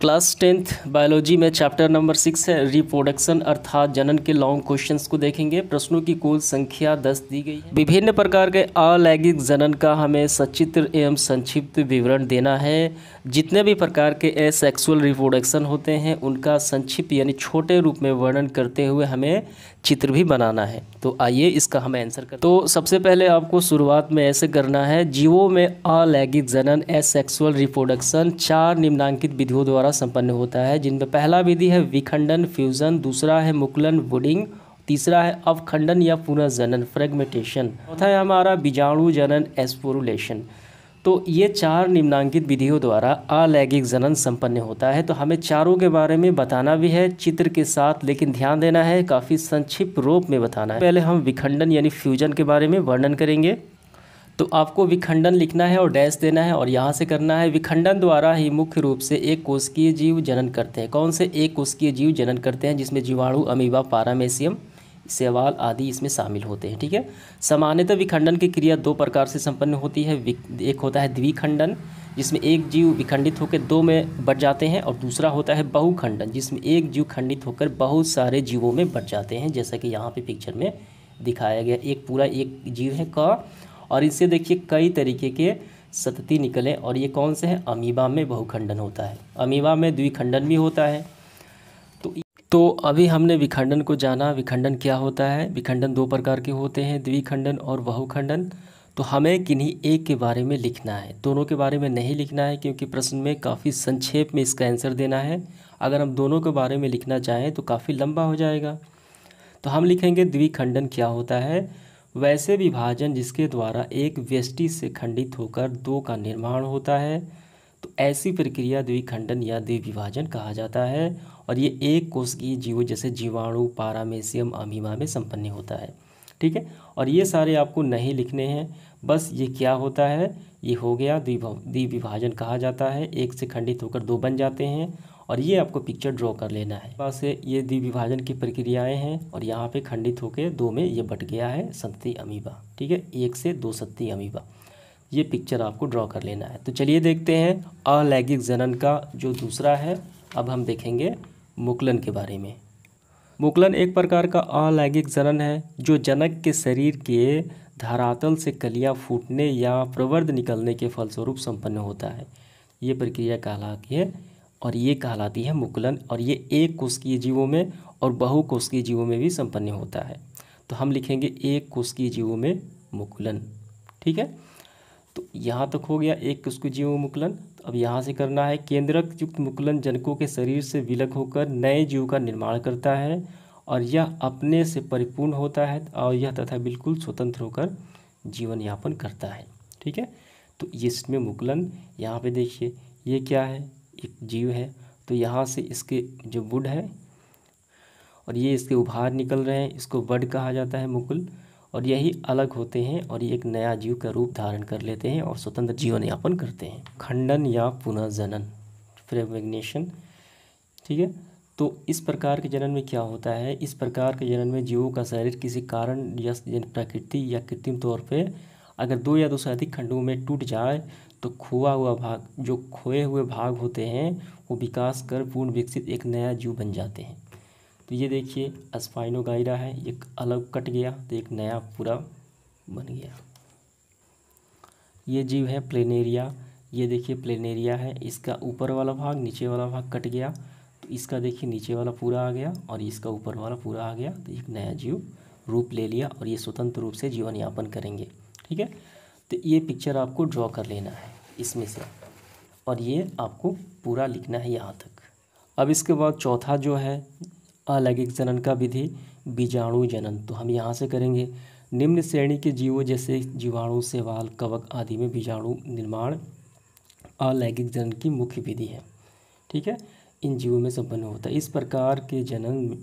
class tenth biology में chapter number six है reproduction अर्थात जनन के लॉन्ग क्वेश्चंस को देखेंगे प्रश्नों की कुल संख्या दस दी गई है विभिन्न प्रकार के अलैंगिक जनन का हमें सचित्र एवं संक्षिप्त विवरण देना है जितने भी प्रकार के एसेक्सुअल रिप्रोडक्शन होते हैं उनका संक्षिप्त यानी छोटे रूप में वर्णन करते हुए हमें चित्र भी बनाना है तो आइए इसका हमें आंसर कर तो सबसे पहले आपको शुरुआत में ऐसे करना है जीवों में अलैंगिक जनन एसेक्सुअल रिप्रोडक्शन चार निम्नांकित विधियों द्वारा द्वारा संपन्न होता है जिनमें पहला विधि है विखंडन फ्यूज़न दूसरा है मुकलन वुडिंग तीसरा है अवखंडन या पुनर्जनन फ्रेगमेंटेशन चौथा है हमारा बीजाणु जनन एस्पोरुलेशन तो ये चार निम्नांकित विधियों द्वारा अलैगिक जनन संपन्न होता है तो हमें चारों के बारे में बताना भी है चित्र के साथ लेकिन ध्यान देना है काफ़ी संक्षिप्त रूप में बताना है पहले हम विखंडन यानी फ्यूजन के बारे में वर्णन करेंगे तो आपको विखंडन लिखना है और डैश देना है और यहाँ से करना है विखंडन द्वारा ही मुख्य रूप से एक कोशकीय जीव जनन करते हैं कौन से एक कोशकीय जीव जनन करते हैं जिसमें जीवाणु अमीबा पारामेसियम सेवाल आदि इसमें शामिल होते हैं ठीक है सामान्यतः विखंडन की क्रिया दो प्रकार से संपन्न होती है एक होता है द्विखंडन जिसमें एक जीव विखंडित होकर दो में बट जाते हैं और दूसरा होता है बहुखंडन जिसमें एक जीव खंडित होकर बहुत सारे जीवों में बट जाते हैं जैसा कि यहाँ पे पिक्चर में दिखाया गया एक पूरा एक जीव है का और इससे देखिए कई तरीके के सतती निकले और ये कौन से हैं अमीबा में बहुखंडन होता है अमीबा में द्विखंडन भी होता है तो तो अभी हमने विखंडन को जाना विखंडन क्या होता है विखंडन दो प्रकार के होते हैं द्विखंडन और बहुखंडन तो हमें किन्हीं एक के बारे में लिखना है दोनों के बारे में नहीं लिखना है क्योंकि प्रश्न में काफ़ी संक्षेप में इसका आंसर देना है अगर हम दोनों के बारे में लिखना चाहें तो काफ़ी लंबा हो जाएगा तो हम लिखेंगे द्विखंडन क्या होता है वैसे विभाजन जिसके द्वारा एक व्यष्टि से खंडित होकर दो का निर्माण होता है तो ऐसी प्रक्रिया द्विखंडन या द्विविभाजन कहा जाता है और ये एक की जीव जैसे जीवाणु पारामेसियम अमीमा में संपन्न होता है ठीक है और ये सारे आपको नहीं लिखने हैं बस ये क्या होता है ये हो गया द्विविभाजन कहा जाता है एक से खंडित होकर दो बन जाते हैं और ये आपको पिक्चर ड्रॉ कर लेना है पास ये द्विविभाजन की प्रक्रियाएं हैं और यहाँ पे खंडित होकर दो में ये बट गया है सत्ती अमीबा ठीक है एक से दो सत्ती अमीबा ये पिक्चर आपको ड्रॉ कर लेना है तो चलिए देखते हैं अलैगिक जनन का जो दूसरा है अब हम देखेंगे मुकलन के बारे में मुकलन एक प्रकार का अलैगिक जनन है जो जनक के शरीर के धरातल से कलियां फूटने या प्रवर्ध निकलने के फलस्वरूप संपन्न होता है ये प्रक्रिया कहलाती है और ये कहलाती है मुकुलन और ये एक की जीवों में और बहु की जीवों में भी संपन्न होता है तो हम लिखेंगे एक की जीवों में मुकुलन ठीक है तो यहाँ तक हो गया एक कोशिकीय जीवों मुकुलन तो अब यहाँ से करना है केंद्रक युक्त मुकुलन जनकों के शरीर से विलग होकर नए जीव का निर्माण करता है और यह अपने से परिपूर्ण होता है और यह तथा बिल्कुल स्वतंत्र होकर जीवन यापन करता है ठीक है तो इसमें मुकुलन यहाँ पे देखिए ये क्या है एक जीव है तो यहाँ से इसके जो बुड है और ये इसके उभार निकल रहे हैं इसको बड कहा जाता है मुकुल और यही अलग होते हैं और ये एक नया जीव का रूप धारण कर लेते हैं और स्वतंत्र जीवन यापन करते हैं खंडन या पुनर्जनन फ्रेगनेशन ठीक है तो इस प्रकार के जनन में क्या होता है इस प्रकार के जनन में जीवों का शरीर किसी कारण या प्रकृति या कृत्रिम तौर पर अगर दो या दो से अधिक खंडों में टूट जाए तो खोआ हुआ भाग जो खोए हुए भाग होते हैं वो विकास कर पूर्ण विकसित एक नया जीव बन जाते हैं तो ये देखिए स्पाइनोगाइरा है एक अलग कट गया तो एक नया पूरा बन गया ये जीव है प्लेनेरिया ये देखिए प्लेनेरिया है इसका ऊपर वाला भाग नीचे वाला भाग कट गया तो इसका देखिए नीचे वाला पूरा आ गया और इसका ऊपर वाला पूरा आ गया तो एक नया जीव रूप ले लिया और ये स्वतंत्र रूप से जीवन यापन करेंगे ठीक है तो ये पिक्चर आपको ड्रॉ कर लेना है इसमें से और ये आपको पूरा लिखना है यहाँ तक अब इसके बाद चौथा जो है अलैगिक जनन का विधि बीजाणु जनन तो हम यहाँ से करेंगे निम्न श्रेणी के जीवों जैसे जीवाणु सेवाल कवक आदि में बीजाणु निर्माण अलैंगिक जनन की मुख्य विधि है ठीक है इन जीवों में संपन्न होता है इस प्रकार के जनन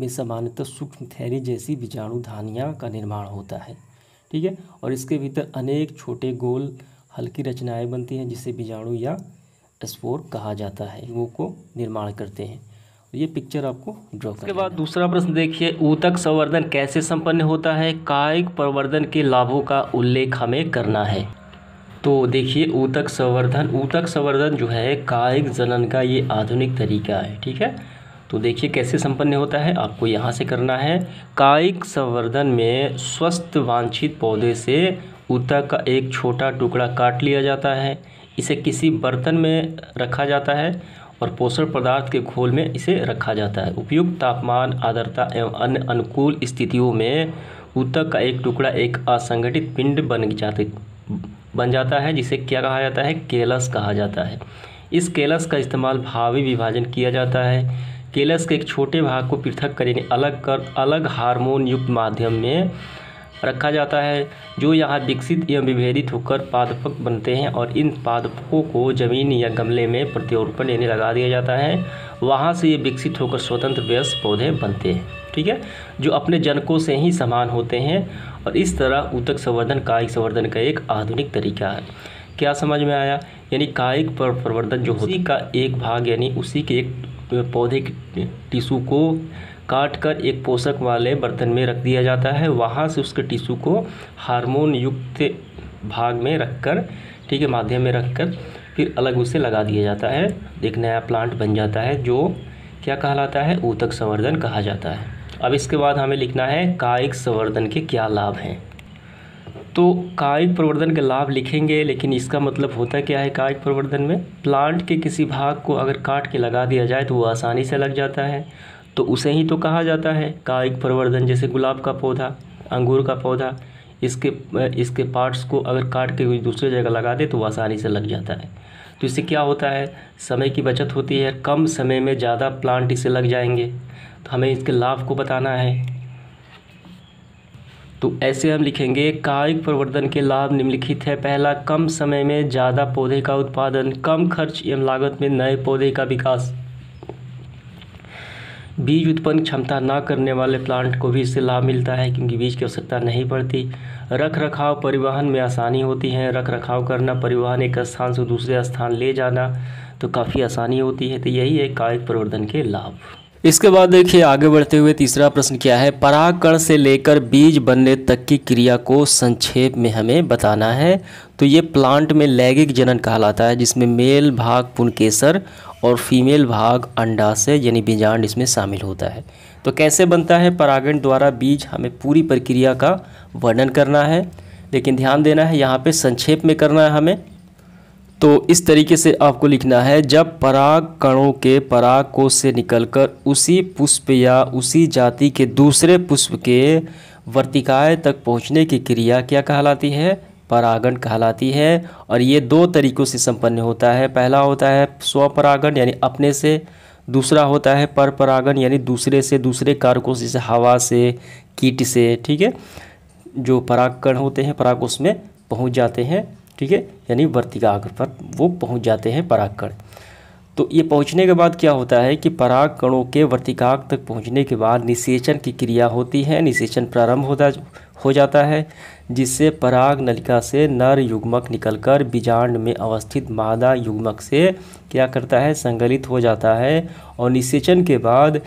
में सामान्यतः सूक्ष्म थैरी जैसी बीजाणु धानिया का निर्माण होता है ठीक है और इसके भीतर अनेक छोटे गोल हल्की रचनाएं बनती हैं जिसे बीजाणु या स्पोर कहा जाता है वो को निर्माण करते हैं ये पिक्चर आपको ड्रॉ उसके बाद दूसरा प्रश्न देखिए ऊतक संवर्धन कैसे संपन्न होता है कायिक प्रवर्धन के लाभों का उल्लेख हमें करना है तो देखिए ऊतक संवर्धन ऊतक संवर्धन जो है कायिक जनन का ये आधुनिक तरीका है ठीक है तो देखिए कैसे संपन्न होता है आपको यहाँ से करना है कायिक संवर्धन में स्वस्थ वांछित पौधे से ऊतक का एक छोटा टुकड़ा काट लिया जाता है इसे किसी बर्तन में रखा जाता है और पोषण पदार्थ के घोल में इसे रखा जाता है उपयुक्त तापमान आर्द्रता एवं अन्य अनुकूल स्थितियों में ऊतक का एक टुकड़ा एक असंगठित पिंड बन जाते बन जाता है जिसे क्या कहा जाता है केलस कहा जाता है इस केलस का इस्तेमाल भावी विभाजन किया जाता है केलस के एक छोटे भाग को पृथक कर यानी अलग कर अलग हार्मोन युक्त माध्यम में रखा जाता है जो यहाँ विकसित एवं विभेदित होकर पादपक बनते हैं और इन पादपकों को जमीन या गमले में प्रत्यारोपण यानी लगा दिया जाता है वहाँ से ये विकसित होकर स्वतंत्र व्यस्त पौधे बनते हैं ठीक है जो अपने जनकों से ही समान होते हैं और इस तरह ऊतक संवर्धन कायिक संवर्धन का एक आधुनिक तरीका है क्या समझ में आया यानी कायिक पर प्रवर्धन जो होती का एक भाग यानी उसी के एक पौधे के टिशू को काट कर एक पोषक वाले बर्तन में रख दिया जाता है वहाँ से उसके टिशू को हार्मोन युक्त भाग में रखकर ठीक है माध्यम में रखकर फिर अलग उसे लगा दिया जाता है एक नया प्लांट बन जाता है जो क्या कहलाता है ऊतक संवर्धन कहा जाता है अब इसके बाद हमें लिखना है कायिक संवर्धन के क्या लाभ हैं तो कायिक प्रवर्धन के लाभ लिखेंगे लेकिन इसका मतलब होता क्या है कायिक प्रवर्धन में प्लांट के किसी भाग को अगर काट के लगा दिया जाए तो वो आसानी से लग जाता है तो उसे ही तो कहा जाता है कायिक प्रवर्धन जैसे गुलाब का पौधा अंगूर का पौधा इसके इसके पार्ट्स को अगर काट के कोई दूसरे जगह लगा दे तो वो आसानी से लग जाता है तो इससे क्या होता है समय की बचत होती है कम समय में ज़्यादा प्लांट इसे लग जाएंगे तो हमें इसके लाभ को बताना है तो ऐसे हम लिखेंगे कायिक प्रवर्धन के लाभ निम्नलिखित है पहला कम समय में ज़्यादा पौधे का उत्पादन कम खर्च एवं लागत में नए पौधे का विकास बीज उत्पन्न क्षमता ना करने वाले प्लांट को भी इससे लाभ मिलता है क्योंकि बीज की आवश्यकता नहीं पड़ती रख रखाव परिवहन में आसानी होती है रख रखाव करना परिवहन एक स्थान से दूसरे स्थान ले जाना तो काफ़ी आसानी होती है तो यही है कायिक प्रवर्धन के लाभ इसके बाद देखिए आगे बढ़ते हुए तीसरा प्रश्न क्या है परागण से लेकर बीज बनने तक की क्रिया को संक्षेप में हमें बताना है तो ये प्लांट में लैगिक जनन कहलाता है जिसमें मेल भाग पुनकेसर और फीमेल भाग अंडाशय यानी बीजांड इसमें शामिल होता है तो कैसे बनता है परागण द्वारा बीज हमें पूरी प्रक्रिया का वर्णन करना है लेकिन ध्यान देना है यहाँ पर संक्षेप में करना है हमें तो इस तरीके से आपको लिखना है जब पराग कणों के परागकों से निकलकर उसी पुष्प या उसी जाति के दूसरे पुष्प के वर्तिकाय तक पहुंचने की क्रिया क्या कहलाती है परागण कहलाती है और ये दो तरीक़ों से संपन्न होता है पहला होता है स्वपरागण यानी अपने से दूसरा होता है पर परागण यानी दूसरे से दूसरे कारकों से जैसे हवा से कीट से ठीक है जो परागकण होते हैं पराग उसमें पहुँच जाते हैं ठीक है यानी वर्तिका अग्र पर वो पहुंच जाते हैं पराग कण तो ये पहुंचने के बाद क्या होता है कि पराग कणों के वर्तिकाक तक पहुंचने के बाद निषेचन की क्रिया होती है निषेचन प्रारंभ होता हो जाता है जिससे पराग नलिका से नर युग्मक निकलकर बीजांड में अवस्थित मादा युग्मक से क्या करता है संगलित हो जाता है और निषेचन के बाद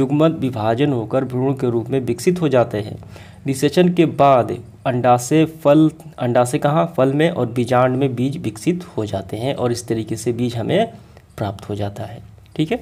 युग्मक विभाजन होकर भ्रूण के रूप में विकसित हो जाते हैं निषेचन के बाद अंडाशय फल अंडाशय कहाँ फल में और बीजांड में बीज विकसित हो जाते हैं और इस तरीके से बीज हमें प्राप्त हो जाता है ठीक है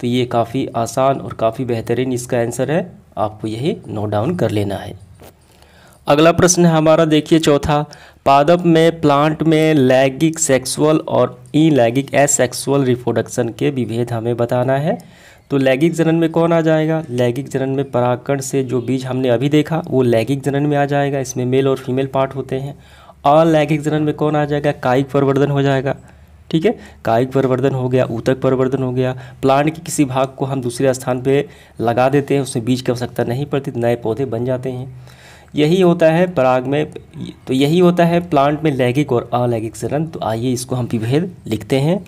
तो ये काफ़ी आसान और काफ़ी बेहतरीन इसका आंसर है आपको यही नोट डाउन कर लेना है अगला प्रश्न है हमारा देखिए चौथा पादप में प्लांट में लैगिक सेक्सुअल और इन लैगिक एसेक्सुअल रिप्रोडक्शन के विभेद हमें बताना है तो लैगिक जनन में कौन आ जाएगा लैगिक जनन में परागकण से जो बीज हमने अभी देखा वो लैगिक जनन में आ जाएगा इसमें मेल और फीमेल पार्ट होते हैं और लैगिक जनन में कौन आ जाएगा कायिक परिवर्धन हो जाएगा ठीक है कायिक परिवर्धन हो गया ऊतक परिवर्धन हो गया प्लांट के किसी भाग को हम दूसरे स्थान पर लगा देते हैं उसमें बीज की आवश्यकता नहीं पड़ती नए पौधे बन जाते हैं यही होता है पराग में तो यही होता है प्लांट में लैगिक और अलैगिक जनन तो आइए इसको हम विभेद लिखते हैं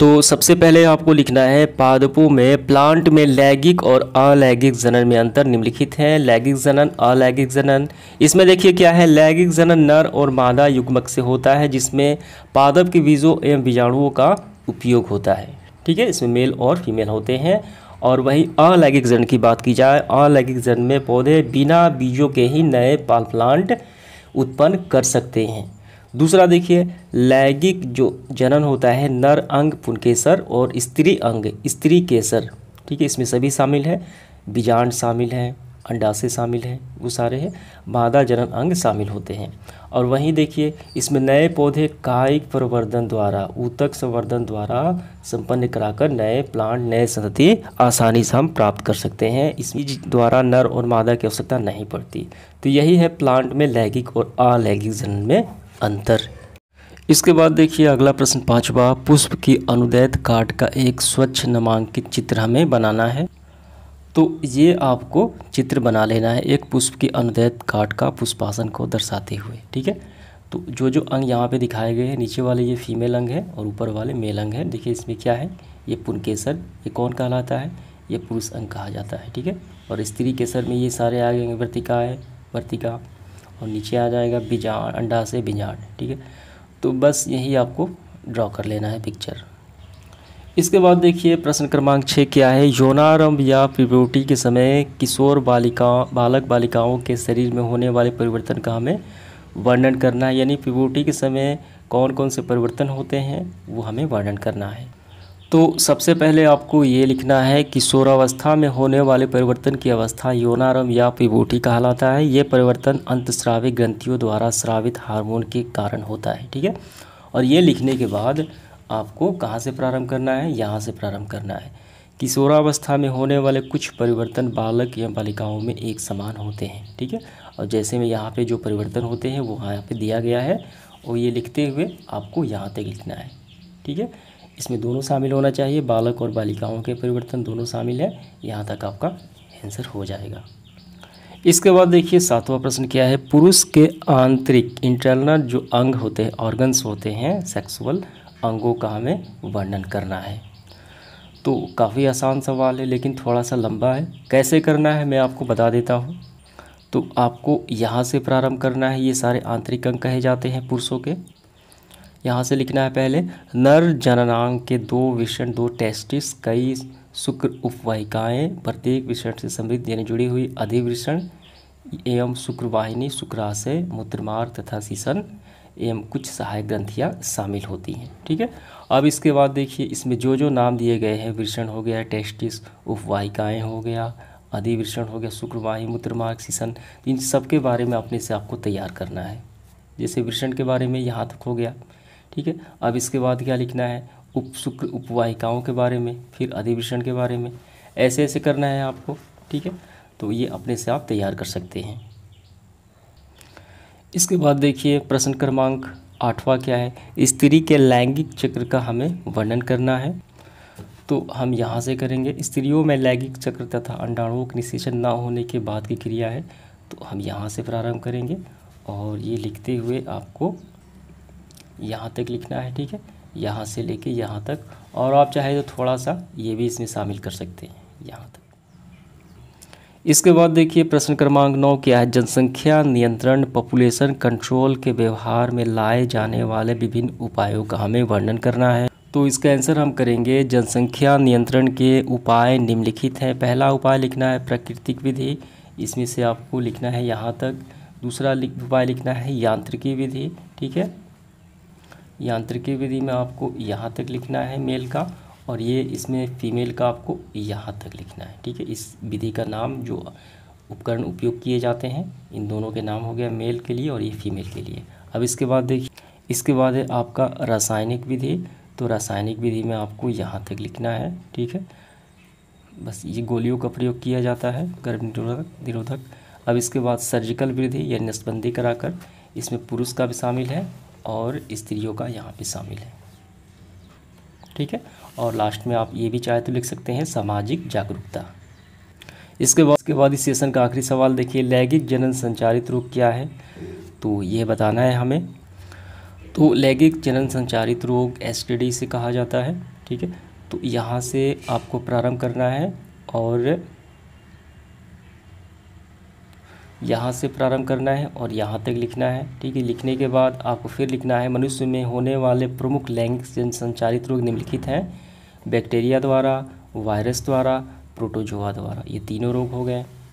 तो सबसे पहले आपको लिखना है पादपों में प्लांट में लैगिक और अलैगिक जनन में अंतर निम्नलिखित हैं लैगिक जनन अलैगिक जनन इसमें देखिए क्या है लैगिक जनन नर और मादा युग्मक से होता है जिसमें पादप के बीजों एवं बीजाणुओं का उपयोग होता है ठीक है इसमें मेल और फीमेल होते हैं और वहीं अलैगिक जनन की बात की जाए अलैगिक जनन में पौधे बिना बीजों के ही नए प्लांट उत्पन्न कर सकते हैं दूसरा देखिए लैंगिक जो जनन होता है नर अंग पुनकेसर और स्त्री अंग स्त्री केसर ठीक है इसमें सभी शामिल है बीजांड शामिल हैं अंडाशय शामिल हैं वो सारे हैं मादा जनन अंग शामिल होते हैं और वहीं देखिए इसमें नए पौधे कायिक प्रवर्धन द्वारा ऊतक संवर्धन द्वारा संपन्न कराकर नए प्लांट नए संतति आसानी से हम प्राप्त कर सकते हैं इसमें द्वारा नर और मादा की आवश्यकता नहीं पड़ती तो यही है प्लांट में लैंगिक और अलैंगिक जनन में अंतर इसके बाद देखिए अगला प्रश्न पांचवा पुष्प की अनुदैत काट का एक स्वच्छ नामांकित चित्र हमें बनाना है तो ये आपको चित्र बना लेना है एक पुष्प की अनुदैत काट का पुष्पासन को दर्शाते हुए ठीक है तो जो जो अंग यहाँ पे दिखाए गए हैं नीचे वाले ये फीमेल अंग है और ऊपर वाले मेल अंग है देखिए इसमें क्या है ये पुनकेसर ये कौन कहलाता है ये पुरुष अंग कहा जाता है ठीक है और स्त्री केसर में ये सारे आगे वर्तिका है वर्तिका और नीचे आ जाएगा बिजाड़ अंडा से बिजाड़ ठीक है तो बस यही आपको ड्रॉ कर लेना है पिक्चर इसके बाद देखिए प्रश्न क्रमांक छः क्या है यौनारंभ या प्यूबर्टी के समय किशोर बालिका बालक बालिकाओं के शरीर में होने वाले परिवर्तन का हमें वर्णन करना है यानी प्यूबर्टी के समय कौन कौन से परिवर्तन होते हैं वो हमें वर्णन करना है तो सबसे पहले आपको ये लिखना है कि शोरावस्था में होने वाले परिवर्तन की अवस्था योनारम या पिबूटी कहलाता है ये परिवर्तन अंतस्रावी ग्रंथियों द्वारा स्रावित हार्मोन के कारण होता है ठीक है और ये लिखने के बाद आपको कहाँ से प्रारंभ करना है यहाँ से प्रारंभ करना है कि सौरावस्था में होने वाले कुछ परिवर्तन बालक या बालिकाओं में एक समान होते हैं ठीक है और जैसे में यहाँ पर जो परिवर्तन होते हैं वो यहाँ पर दिया गया है और ये लिखते हुए आपको यहाँ तक लिखना है ठीक है इसमें दोनों शामिल होना चाहिए बालक और बालिकाओं के परिवर्तन दोनों शामिल है यहाँ तक आपका आंसर हो जाएगा इसके बाद देखिए सातवां प्रश्न क्या है पुरुष के आंतरिक इंटरनल जो अंग होते हैं ऑर्गन्स होते हैं सेक्सुअल अंगों का हमें वर्णन करना है तो काफ़ी आसान सवाल है लेकिन थोड़ा सा लंबा है कैसे करना है मैं आपको बता देता हूँ तो आपको यहाँ से प्रारंभ करना है ये सारे आंतरिक अंग कहे जाते हैं पुरुषों के यहाँ से लिखना है पहले नर जननांग के दो विषण दो टेस्टिस कई शुक्र उपवाहिकाएँ प्रत्येक विषण से समृद्ध यानी जुड़ी हुई अधिवृषण एवं शुक्रवाहिनी शुक्राशय मूत्रमार तथा सीसन एवं कुछ सहायक ग्रंथियाँ शामिल होती हैं ठीक है अब इसके बाद देखिए इसमें जो जो नाम दिए गए हैं वृषण हो गया टेस्टिस उपवाहिकाएँ हो गया अधिवृषण हो गया शुक्रवाही मूत्रमार्ग सीसन इन सब के बारे में अपने से आपको तैयार करना है जैसे वृषण के बारे में यहाँ तक हो गया ठीक है अब इसके बाद क्या लिखना है उप शुक्र उपवाहिकाओं के बारे में फिर अधिवेशन के बारे में ऐसे ऐसे करना है आपको ठीक है तो ये अपने से आप तैयार कर सकते हैं इसके बाद देखिए प्रश्न क्रमांक आठवां क्या है स्त्री के लैंगिक चक्र का हमें वर्णन करना है तो हम यहाँ से करेंगे स्त्रियों में लैंगिक चक्र तथा अंडाणुओं के निषेचन ना होने के बाद की क्रिया है तो हम यहाँ से प्रारंभ करेंगे और ये लिखते हुए आपको यहाँ तक लिखना है ठीक है यहाँ से लेके यहाँ तक और आप चाहे तो थोड़ा सा ये भी इसमें शामिल कर सकते हैं यहाँ तक इसके बाद देखिए प्रश्न क्रमांक नौ क्या है जनसंख्या नियंत्रण पॉपुलेशन कंट्रोल के व्यवहार में लाए जाने वाले विभिन्न उपायों का हमें वर्णन करना है तो इसका आंसर हम करेंगे जनसंख्या नियंत्रण के उपाय निम्नलिखित हैं पहला उपाय लिखना है प्राकृतिक विधि इसमें से आपको लिखना है यहाँ तक दूसरा उपाय लिखना है यांत्रिकी विधि ठीक है यांत्रिकी विधि में आपको यहाँ तक लिखना है मेल का और ये इसमें फीमेल का आपको यहाँ तक लिखना है ठीक है इस विधि का नाम जो उपकरण उपयोग किए जाते हैं इन दोनों के नाम हो गया मेल के लिए और ये फीमेल के लिए अब इसके बाद देखिए इसके बाद है आपका रासायनिक विधि तो रासायनिक विधि में आपको यहाँ तक लिखना है ठीक है बस ये गोलियों का प्रयोग किया जाता है गर्भ निरोधक निरोधक अब इसके बाद सर्जिकल विधि या नसबंदी कराकर इसमें पुरुष का भी शामिल है और स्त्रियों का यहाँ पे शामिल है ठीक है और लास्ट में आप ये भी चाहे तो लिख सकते हैं सामाजिक जागरूकता इसके बाद इसके बाद इस सेशन का आखिरी सवाल देखिए लैंगिक जनन संचारित रोग क्या है तो ये बताना है हमें तो लैंगिक जनन संचारित रोग एस से कहा जाता है ठीक है तो यहाँ से आपको प्रारंभ करना है और यहाँ से प्रारंभ करना है और यहाँ तक लिखना है ठीक है लिखने के बाद आपको फिर लिखना है मनुष्य में होने वाले प्रमुख लैंगिक संचारित रोग निम्नलिखित हैं बैक्टीरिया द्वारा वायरस द्वारा प्रोटोजोआ द्वारा ये तीनों रोग हो गए